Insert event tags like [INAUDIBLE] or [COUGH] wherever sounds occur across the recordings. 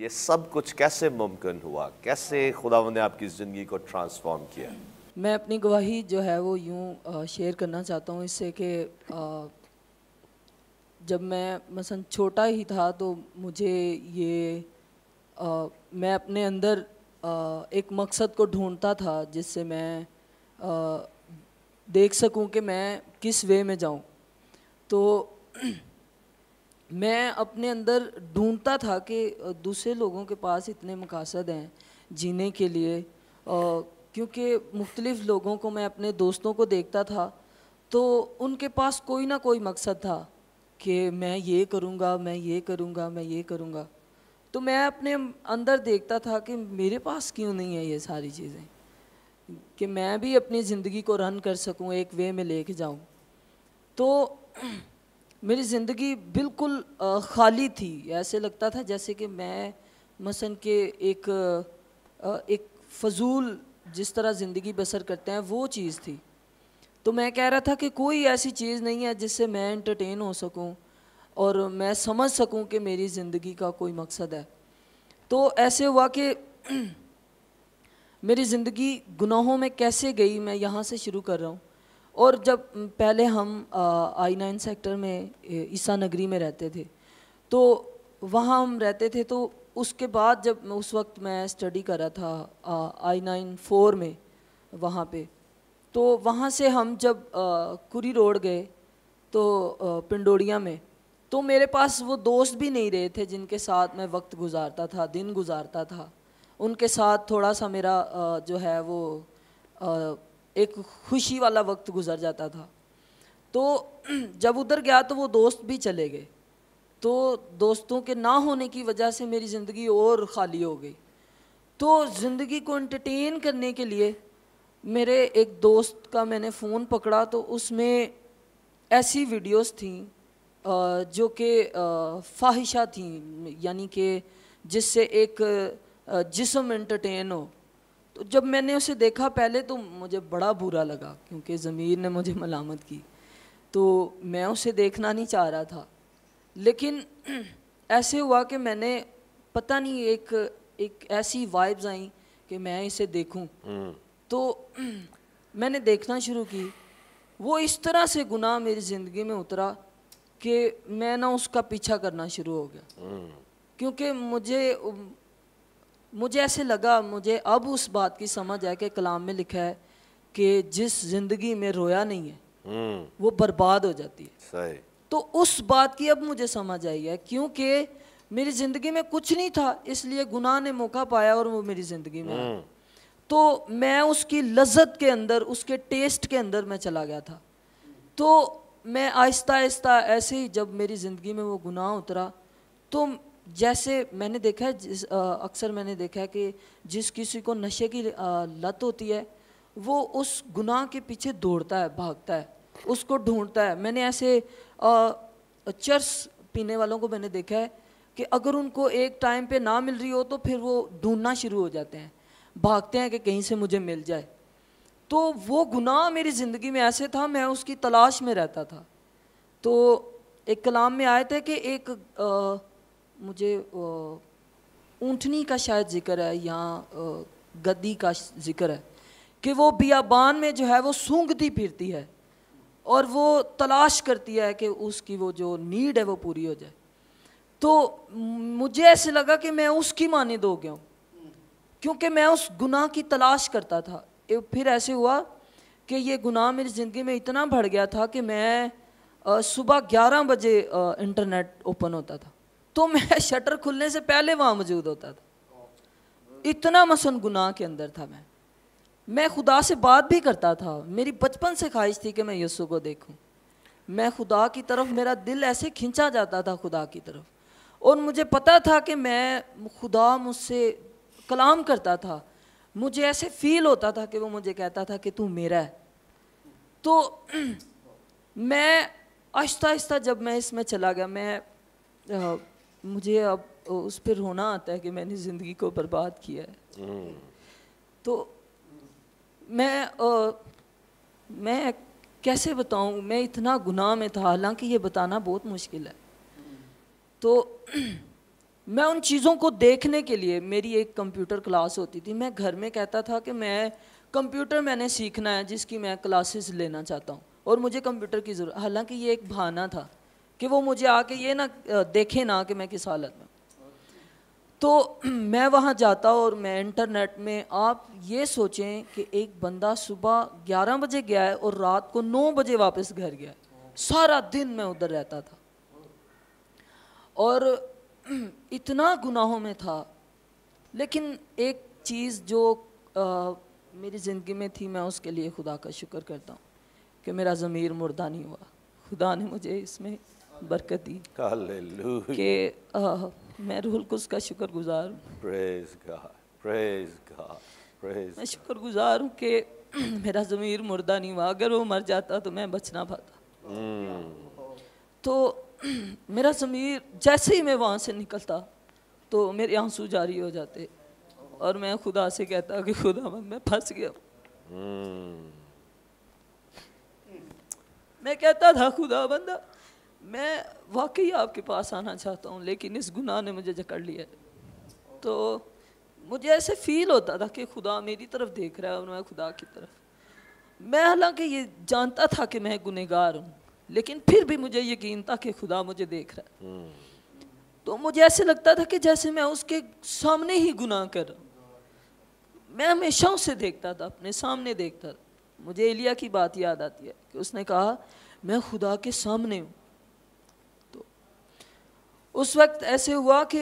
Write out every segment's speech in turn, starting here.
ये सब कुछ कैसे मुमकिन हुआ कैसे खुदा ने आपकी ज़िंदगी को ट्रांसफॉर्म किया मैं अपनी गवाही जो है वो यूँ शेयर करना चाहता हूँ इससे कि जब मैं मसन छोटा ही था तो मुझे ये आ, मैं अपने अंदर आ, एक मकसद को ढूंढता था जिससे मैं आ, देख सकूं कि मैं किस वे में जाऊं तो मैं अपने अंदर ढूंढता था कि दूसरे लोगों के पास इतने मकासद हैं जीने के लिए क्योंकि मुख्तलिफ़ लोगों को मैं अपने दोस्तों को देखता था तो उनके पास कोई ना कोई मकसद था कि मैं ये करूँगा मैं ये करूँगा मैं ये करूँगा तो मैं अपने अंदर देखता था कि मेरे पास क्यों नहीं है ये सारी चीज़ें कि मैं भी अपनी ज़िंदगी को रन कर सकूँ एक वे में ले कर जाऊँ तो मेरी ज़िंदगी बिल्कुल खाली थी ऐसे लगता था जैसे कि मैं मसन के एक एक फजूल जिस तरह ज़िंदगी बसर करते हैं वो चीज़ थी तो मैं कह रहा था कि कोई ऐसी चीज़ नहीं है जिससे मैं एंटरटेन हो सकूं और मैं समझ सकूं कि मेरी ज़िंदगी का कोई मकसद है तो ऐसे हुआ कि [CLEARS THROAT] मेरी ज़िंदगी गुनाहों में कैसे गई मैं यहाँ से शुरू कर रहा हूँ और जब पहले हम आई नाइन सेक्टर में ईसा नगरी में रहते थे तो वहाँ हम रहते थे तो उसके बाद जब उस वक्त मैं स्टडी कर रहा था आई नाइन फोर में वहाँ पे तो वहाँ से हम जब कुरी रोड गए तो पिंडोड़िया में तो मेरे पास वो दोस्त भी नहीं रहे थे जिनके साथ मैं वक्त गुजारता था दिन गुजारता था उनके साथ थोड़ा सा मेरा जो है वो एक खुशी वाला वक्त गुजर जाता था तो [CLEARS THROAT] जब उधर गया तो वो दोस्त भी चले गए तो दोस्तों के ना होने की वजह से मेरी ज़िंदगी और खाली हो गई तो ज़िंदगी को एंटरटेन करने के लिए मेरे एक दोस्त का मैंने फ़ोन पकड़ा तो उसमें ऐसी वीडियोस थी जो कि फाहिशा थी यानी कि जिससे एक जिसम एंटरटेन हो तो जब मैंने उसे देखा पहले तो मुझे बड़ा बुरा लगा क्योंकि ज़मीर ने मुझे मलामत की तो मैं उसे देखना नहीं चाह रहा था लेकिन [CLEARS THROAT] ऐसे हुआ कि मैंने पता नहीं एक एक ऐसी वाइब्स आई कि मैं इसे देखूं हम्म। तो [CLEARS THROAT] मैंने देखना शुरू की वो इस तरह से गुनाह मेरी ज़िंदगी में उतरा कि मैं ना उसका पीछा करना शुरू हो गया हम्म। क्योंकि मुझे मुझे ऐसे लगा मुझे अब उस बात की समझ है कि कलाम में लिखा है कि जिस जिंदगी में रोया नहीं है हम्म। वो बर्बाद हो जाती है सही तो उस बात की अब मुझे समझ आई है क्योंकि मेरी ज़िंदगी में कुछ नहीं था इसलिए गुनाह ने मौका पाया और वो मेरी ज़िंदगी में हम्म। तो मैं उसकी लज्जत के अंदर उसके टेस्ट के अंदर मैं चला गया था तो मैं आहिस्ता आहिस्ता ऐसे ही जब मेरी ज़िंदगी में वो गुनाह उतरा तो जैसे मैंने देखा है जिस अक्सर मैंने देखा है कि जिस किसी को नशे की लत होती है वो उस गुनाह के पीछे दौड़ता है भागता है उसको ढूंढता है मैंने ऐसे चर्स पीने वालों को मैंने देखा है कि अगर उनको एक टाइम पे ना मिल रही हो तो फिर वो ढूंढना शुरू हो जाते हैं भागते हैं कि कहीं से मुझे मिल जाए तो वो गुनाह मेरी ज़िंदगी में ऐसे था मैं उसकी तलाश में रहता था तो एक कलाम में आए थे कि एक आ, मुझे ऊँटनी का शायद जिक्र है या गद्दी का जिक्र है कि वो बियाबान में जो है वो सूंघती फिरती है और वो तलाश करती है कि उसकी वो जो नीड है वो पूरी हो जाए तो मुझे ऐसे लगा कि मैं उसकी मानद हो गया हूँ क्योंकि मैं उस गुनाह की तलाश करता था फिर ऐसे हुआ कि ये गुनाह मेरी ज़िंदगी में इतना बढ़ गया था कि मैं सुबह 11 बजे इंटरनेट ओपन होता था तो मैं [LAUGHS] शटर खुलने से पहले वहाँ मौजूद होता था इतना मसन गुनाह के अंदर था मैं मैं खुदा से बात भी करता था मेरी बचपन से ख्वाहिश थी कि मैं यस्सु को देखूं मैं खुदा की तरफ मेरा दिल ऐसे खींचा जाता था खुदा की तरफ और मुझे पता था कि मैं खुदा मुझसे कलाम करता था मुझे ऐसे फील होता था कि वो मुझे कहता था कि तू मेरा है तो [CLEARS THROAT] मैं आहिस्ता आहिस्ता जब मैं इसमें चला गया मैं मुझे अब उस पर रोना आता है कि मैंने ज़िंदगी को बर्बाद किया है हम्म। तो मैं आ, मैं कैसे बताऊँ मैं इतना गुनाह में था हालांकि ये बताना बहुत मुश्किल है तो [CLEARS THROAT] मैं उन चीज़ों को देखने के लिए मेरी एक कंप्यूटर क्लास होती थी मैं घर में कहता था कि मैं कंप्यूटर मैंने सीखना है जिसकी मैं क्लासेस लेना चाहता हूँ और मुझे कंप्यूटर की ज़रूरत हालांकि ये एक बहाना था कि वो मुझे आके ये ना देखे ना कि मैं किस हालत में तो [CLEARS THROAT] मैं वहाँ जाता और मैं इंटरनेट में आप ये सोचें कि एक बंदा सुबह 11 बजे गया है और रात को 9 बजे वापस घर गया है सारा दिन मैं उधर रहता था और [CLEARS THROAT] इतना गुनाहों में था लेकिन एक चीज़ जो आ, मेरी ज़िंदगी में थी मैं उसके लिए खुदा का शुक्र करता हूँ कि मेरा ज़मीर मुर्दा नहीं हुआ खुदा ने मुझे इसमें बरकत दी कि मैं रूहुल कुछ का शुक्र गुजार हूँ मैं शुक्र गुजार हूँ कि [CLEARS THROAT] मेरा ज़मीर मुर्दा नहीं हुआ अगर वो मर जाता तो मैं बचना पाता hmm. तो [CLEARS THROAT] मेरा ज़मीर जैसे ही मैं वहाँ से निकलता तो मेरे आंसू जारी हो जाते और मैं खुदा से कहता कि खुदा मैं फंस गया hmm. मैं कहता था खुदा बंदा मैं वाकई आपके पास आना चाहता हूँ लेकिन इस गुनाह ने मुझे जकड़ लिया तो मुझे ऐसे फील होता था कि खुदा मेरी तरफ देख रहा है और मैं खुदा की तरफ मैं हालांकि ये जानता था कि मैं गुनहगार हूँ लेकिन फिर भी मुझे यकीन था कि खुदा मुझे देख रहा है हम्म। तो मुझे ऐसे लगता था कि जैसे मैं उसके सामने ही गुनाह कर रहा हूँ मैं हमेशा उसे देखता था अपने सामने देखता था मुझे एलिया की बात याद आती है कि उसने कहा मैं खुदा के सामने हूँ उस वक्त ऐसे हुआ कि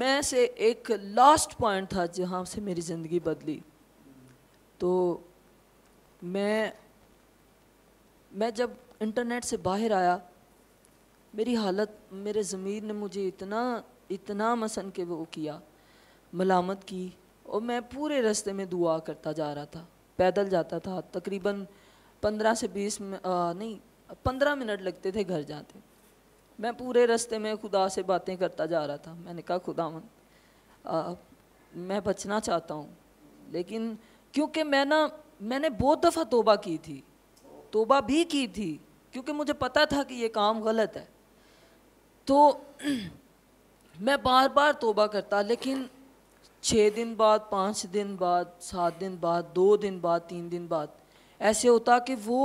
मैं से एक लास्ट पॉइंट था जहाँ से मेरी ज़िंदगी बदली तो मैं मैं जब इंटरनेट से बाहर आया मेरी हालत मेरे ज़मीर ने मुझे इतना इतना मसन के वो किया मलामत की और मैं पूरे रास्ते में दुआ करता जा रहा था पैदल जाता था तकरीबन पंद्रह से बीस नहीं पंद्रह मिनट लगते थे घर जाते मैं पूरे रास्ते में खुदा से बातें करता जा रहा था मैंने कहा खुदा मन मैं बचना चाहता हूँ लेकिन क्योंकि मैं ना मैंने बहुत दफ़ा तोबा की थी तोबा भी की थी क्योंकि मुझे पता था कि ये काम गलत है तो [CLEARS THROAT] मैं बार बार तोबा करता लेकिन छः दिन बाद पाँच दिन बाद सात दिन बाद दो दिन बाद तीन दिन बाद ऐसे होता कि वो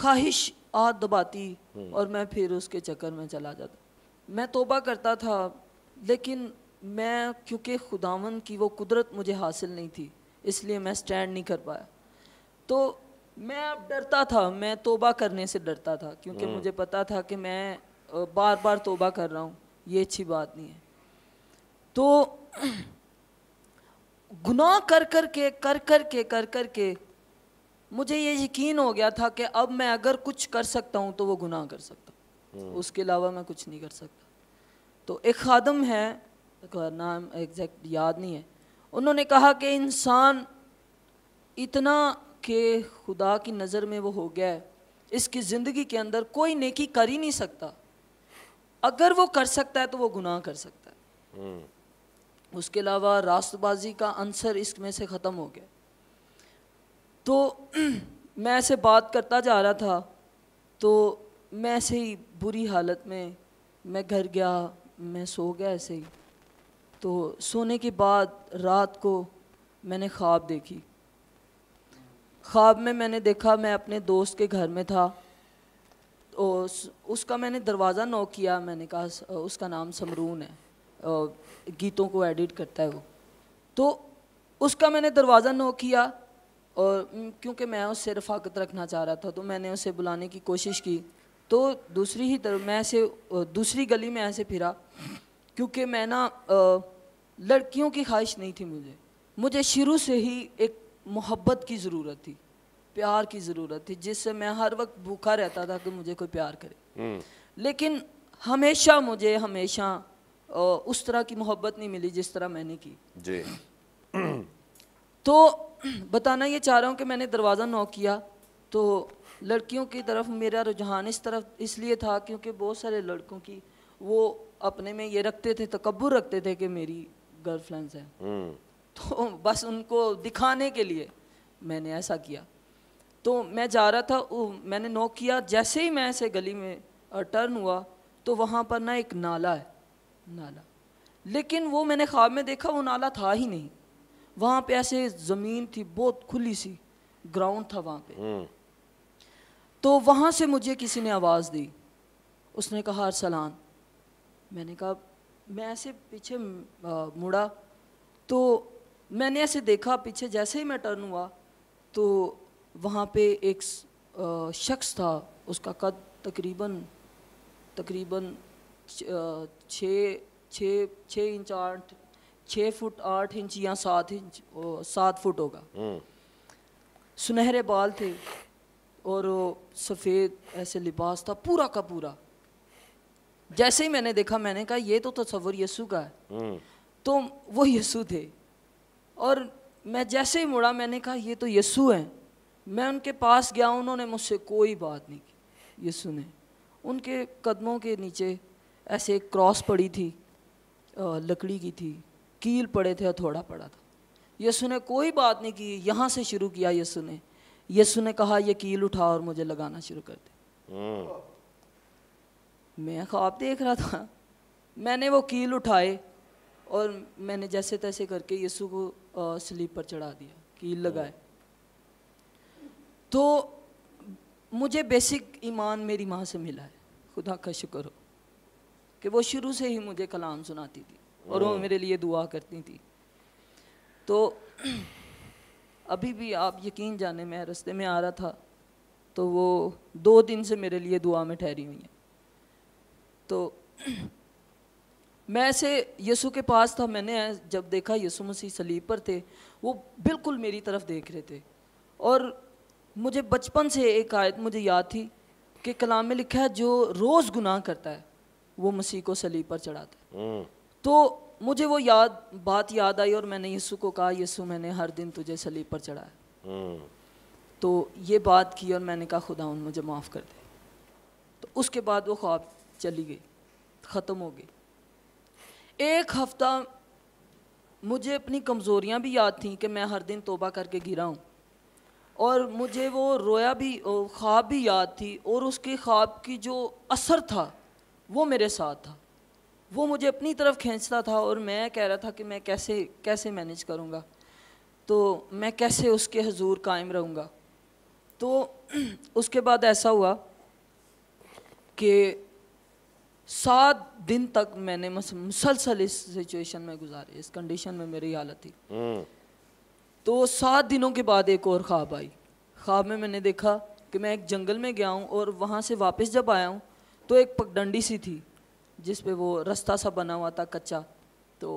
ख्वाहिश हाथ दबाती हम्म। और मैं फिर उसके चक्कर में चला जाता मैं तोबा करता था लेकिन मैं क्योंकि खुदावन की वो कुदरत मुझे हासिल नहीं थी इसलिए मैं स्टैंड नहीं कर पाया तो मैं अब डरता था मैं तोबा करने से डरता था क्योंकि हम्म। मुझे पता था कि मैं बार बार तोबा कर रहा हूँ ये अच्छी बात नहीं है तो [CLEARS THROAT] गुनाह कर कर के कर कर के कर कर के मुझे ये यकीन हो गया था कि अब मैं अगर कुछ कर सकता हूँ तो वो गुनाह कर सकता हूँ हम्म। उसके अलावा मैं कुछ नहीं कर सकता तो एक खादम है नाम एग्जैक्ट याद नहीं है उन्होंने कहा कि इंसान इतना के खुदा की नज़र में वो हो गया है इसकी ज़िंदगी के अंदर कोई नेकी कर ही नहीं सकता अगर वो कर सकता है तो वो गुनाह कर सकता है हम्म। उसके अलावा रास्तबाजी का आंसर इसमें से ख़त्म हो गया तो [CLEARS THROAT] मैं ऐसे बात करता जा रहा था तो मैं ऐसे ही बुरी हालत में मैं घर गया मैं सो गया ऐसे ही तो सोने के बाद रात को मैंने ख्वाब देखी ख्वाब में मैंने देखा मैं अपने दोस्त के घर में था और उसका मैंने दरवाज़ा नोक किया मैंने कहा उसका नाम समरून है गीतों को एडिट करता है वो तो उसका मैंने दरवाज़ा नोक किया और क्योंकि मैं उससे रफाकत रखना चाह रहा था तो मैंने उसे बुलाने की कोशिश की तो दूसरी ही तरफ मैं ऐसे दूसरी गली में ऐसे फिरा क्योंकि मैं ना लड़कियों की ख्वाहिश नहीं थी मुझे मुझे शुरू से ही एक मोहब्बत की ज़रूरत थी प्यार की ज़रूरत थी जिससे मैं हर वक्त भूखा रहता था कि मुझे कोई प्यार करे हम्म। लेकिन हमेशा मुझे हमेशा उस तरह की मोहब्बत नहीं मिली जिस तरह मैंने की जी तो [CLEARS THROAT] बताना ये चाह रहा हूँ कि मैंने दरवाज़ा नॉक किया तो लड़कियों की तरफ मेरा रुझान इस तरफ इसलिए था क्योंकि बहुत सारे लड़कों की वो अपने में ये रखते थे तकबर रखते थे कि मेरी गर्लफ्रेंड्स हैं हम्म। तो बस उनको दिखाने के लिए मैंने ऐसा किया तो मैं जा रहा था मैंने नॉक किया जैसे ही मैं ऐसे गली में टर्न हुआ तो वहाँ पर ना एक नाला है नाला लेकिन वो मैंने ख्वाब में देखा वो नाला था ही नहीं वहाँ पे ऐसे ज़मीन थी बहुत खुली सी ग्राउंड था वहाँ पे हम्म। तो वहाँ से मुझे किसी ने आवाज़ दी उसने कहा अरसलान मैंने कहा मैं ऐसे पीछे मुड़ा तो मैंने ऐसे देखा पीछे जैसे ही मैं टर्न हुआ तो वहाँ पे एक शख्स था उसका कद तकरीबन तकरीबन छः छः छः इंच आठ छः फुट आठ इंच या सात इंच सात फुट होगा हम्म। सुनहरे बाल थे और सफ़ेद ऐसे लिबास था पूरा का पूरा जैसे ही मैंने देखा मैंने कहा ये तो तस्वर यसु का है हम्म। तो वो यसु थे और मैं जैसे ही मुड़ा मैंने कहा ये तो यसु हैं मैं उनके पास गया उन्होंने मुझसे कोई बात नहीं की यसु ने उनके कदमों के नीचे ऐसे एक क्रॉस पड़ी थी लकड़ी की थी कील पड़े थे हथौड़ा पड़ा था यसु ने कोई बात नहीं की यहाँ से शुरू किया यसु ने यसु ने कहा ये कील उठा और मुझे लगाना शुरू कर दे हम्म। मैं ख्वाब देख रहा था मैंने वो कील उठाए और मैंने जैसे तैसे करके यीशु को स्लीप पर चढ़ा दिया कील लगाए तो मुझे बेसिक ईमान मेरी माँ से मिला है खुदा का शुक्र हो कि वो शुरू से ही मुझे कलाम सुनाती थी और वो हाँ। मेरे लिए दुआ करती थी तो अभी भी आप यकीन जाने मैं रास्ते में आ रहा था तो वो दो दिन से मेरे लिए दुआ में ठहरी हुई है तो मैं ऐसे यसु के पास था मैंने जब देखा यसु मसीह सलीब पर थे वो बिल्कुल मेरी तरफ देख रहे थे और मुझे बचपन से एक आयत मुझे याद थी कि कलाम में लिखा है जो रोज़ गुनाह करता है वो मसीह को सलीब पर चढ़ाता है हम्म। तो मुझे वो याद बात याद आई और मैंने यीशु को कहा यीशु मैंने हर दिन तुझे सलीब पर चढ़ाया हम्म। तो ये बात की और मैंने कहा खुदा उन मुझे माफ़ कर दे तो उसके बाद वो ख्वाब चली गई ख़त्म हो गई एक हफ्ता मुझे अपनी कमज़ोरियाँ भी याद थीं कि मैं हर दिन तोबा करके गिरा हूँ और मुझे वो रोया भी ख्वाब भी याद थी और उसके ख्वाब की जो असर था वो मेरे साथ था वो मुझे अपनी तरफ खींचता था और मैं कह रहा था कि मैं कैसे कैसे मैनेज करूँगा तो मैं कैसे उसके हजूर कायम रहूँगा तो [CLEARS THROAT] उसके बाद ऐसा हुआ कि सात दिन तक मैंने मुसलसल इस सिचुएशन में गुजारे इस कंडीशन में मेरी हालत थी हम्म। तो सात दिनों के बाद एक और ख्वाब आई ख्वाब में मैंने देखा कि मैं एक जंगल में गया हूँ और वहाँ से वापस जब आया हूँ तो एक पगडंडी सी थी जिस पे वो रास्ता सा बना हुआ था कच्चा तो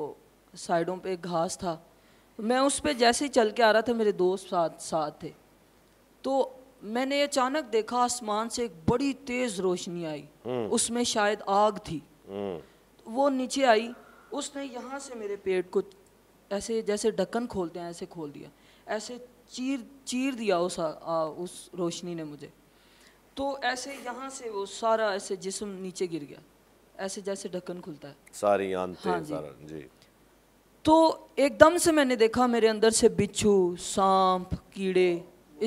साइडों पे घास था मैं उस पर जैसे ही चल के आ रहा था मेरे दोस्त साथ साथ थे तो मैंने अचानक देखा आसमान से एक बड़ी तेज रोशनी आई हम्म। उसमें शायद आग थी हम्म। वो नीचे आई उसने यहाँ से मेरे पेट को ऐसे जैसे ढक्कन खोलते हैं ऐसे खोल दिया ऐसे चीर चीर दिया उस आ, उस रोशनी ने मुझे तो ऐसे यहाँ से वो सारा ऐसे जिस्म नीचे गिर गया ऐसे जैसे ढक्कन खुलता है सारी हाँ जी।, जी तो एकदम से मैंने देखा मेरे अंदर से बिच्छू सांप कीड़े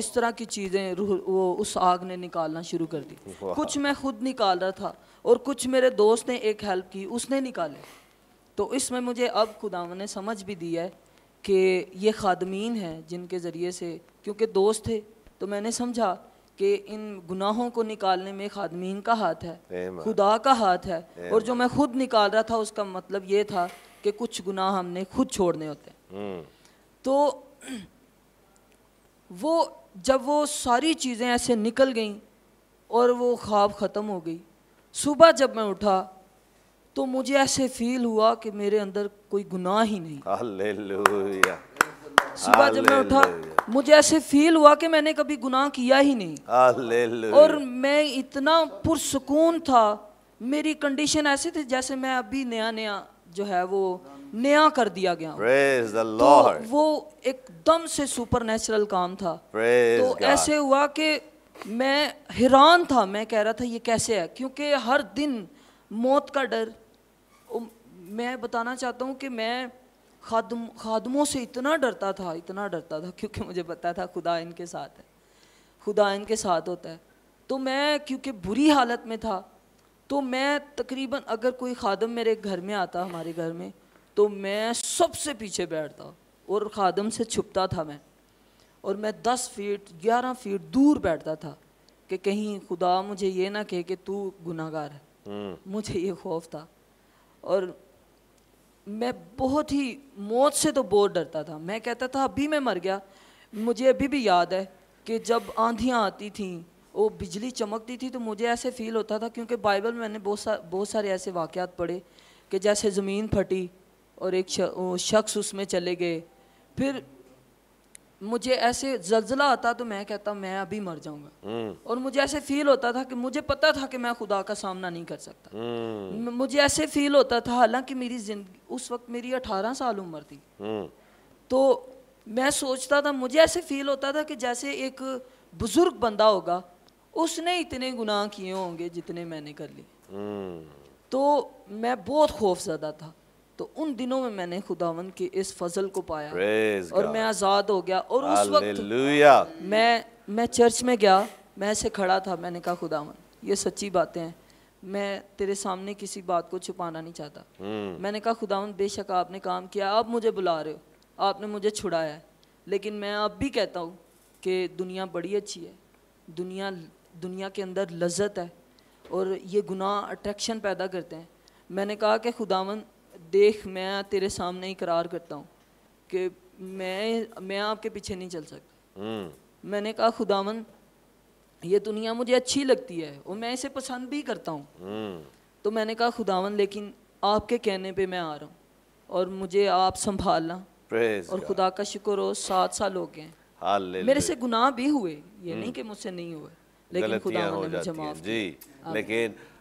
इस तरह की चीज़ें वो उस आग ने निकालना शुरू कर दी कुछ मैं खुद निकाल रहा था और कुछ मेरे दोस्त ने एक हेल्प की उसने निकाले तो इसमें मुझे अब खुदा ने समझ भी दिया है कि ये खादमीन है जिनके ज़रिए से क्योंकि दोस्त थे तो मैंने समझा कि इन गुनाहों को निकालने में खादमीन का हाथ है खुदा का हाथ है और जो मैं खुद निकाल रहा था उसका मतलब ये था कि कुछ गुनाह हमने खुद छोड़ने होते हैं हम्म। तो वो जब वो सारी चीज़ें ऐसे निकल गईं और वो ख्वाब ख़त्म हो गई सुबह जब मैं उठा तो मुझे ऐसे फील हुआ कि मेरे अंदर कोई गुनाह ही नहीं हालेलुया सुबह जब मैं उठा मुझे ऐसे फील हुआ कि मैंने कभी गुनाह किया ही नहीं और मैं इतना पुरसकून था मेरी कंडीशन ऐसी थी जैसे मैं अभी नया नया जो है वो नया कर दिया गया तो वो एकदम से नेचुरल काम था तो ऐसे हुआ कि मैं हैरान था मैं कह रहा था ये कैसे है क्योंकि हर दिन मौत का डर मैं बताना चाहता हूँ कि मैं खादम खादमों से इतना डरता था इतना डरता था क्योंकि मुझे पता था खुदा इनके साथ है खुदा इनके साथ होता है तो मैं क्योंकि बुरी हालत में था तो मैं तकरीबन अगर कोई खादम मेरे घर में आता हमारे घर में तो मैं सबसे पीछे बैठता और खादम से छुपता था मैं और मैं दस फीट ग्यारह फीट दूर बैठता था कि कहीं खुदा मुझे ये ना कहे कि तू गुनागार है हम्म। मुझे ये खौफ था और मैं बहुत ही मौत से तो बहुत डरता था मैं कहता था अभी मैं मर गया मुझे अभी भी याद है कि जब आंधियाँ आती थीं वो बिजली चमकती थी तो मुझे ऐसे फील होता था क्योंकि बाइबल में मैंने बहुत सा बहुत सारे ऐसे वाक़ात पढ़े कि जैसे ज़मीन फटी और एक शख्स उसमें चले गए फिर मुझे ऐसे जलजला आता तो मैं कहता मैं अभी मर जाऊंगा हम्म। और मुझे ऐसे फील होता था कि मुझे पता था कि मैं खुदा का सामना नहीं कर सकता हम्म। मुझे ऐसे फील होता था हालांकि मेरी जिंदगी उस वक्त मेरी अठारह साल उम्र थी हम्म। तो मैं सोचता था मुझे ऐसे फील होता था कि जैसे एक बुजुर्ग बंदा होगा उसने इतने गुनाह किए होंगे जितने मैंने कर लिए तो मैं बहुत खौफजदा था तो उन दिनों में मैंने खुदावन के इस फजल को पाया Praise और God. मैं आज़ाद हो गया और उस वक्त मैं मैं चर्च में गया मैं ऐसे खड़ा था मैंने कहा खुदावन ये सच्ची बातें हैं मैं तेरे सामने किसी बात को छुपाना नहीं चाहता hmm. मैंने कहा खुदावन बेशक आपने काम किया आप मुझे बुला रहे हो आपने मुझे छुड़ाया है लेकिन मैं अब भी कहता हूँ कि दुनिया बड़ी अच्छी है दुनिया दुनिया के अंदर लज्जत है और ये गुनाह अट्रैक्शन पैदा करते हैं मैंने कहा कि खुदावन देख मैं तेरे सामने ही करार करता हूँ कि मैं मैं आपके पीछे नहीं चल सकता हम्म। मैंने कहा खुदावन ये दुनिया मुझे अच्छी लगती है और मैं इसे पसंद भी करता हूँ हम्म। तो मैंने कहा खुदावन लेकिन आपके कहने पे मैं आ रहा हूँ और मुझे आप संभालना और खुदा का शुक्र हो सात साल हो गए मेरे से गुनाह भी हुए ये हम्म। नहीं कि मुझसे नहीं हुए लेकिन खुदा ने मुझे माफ जी लेकिन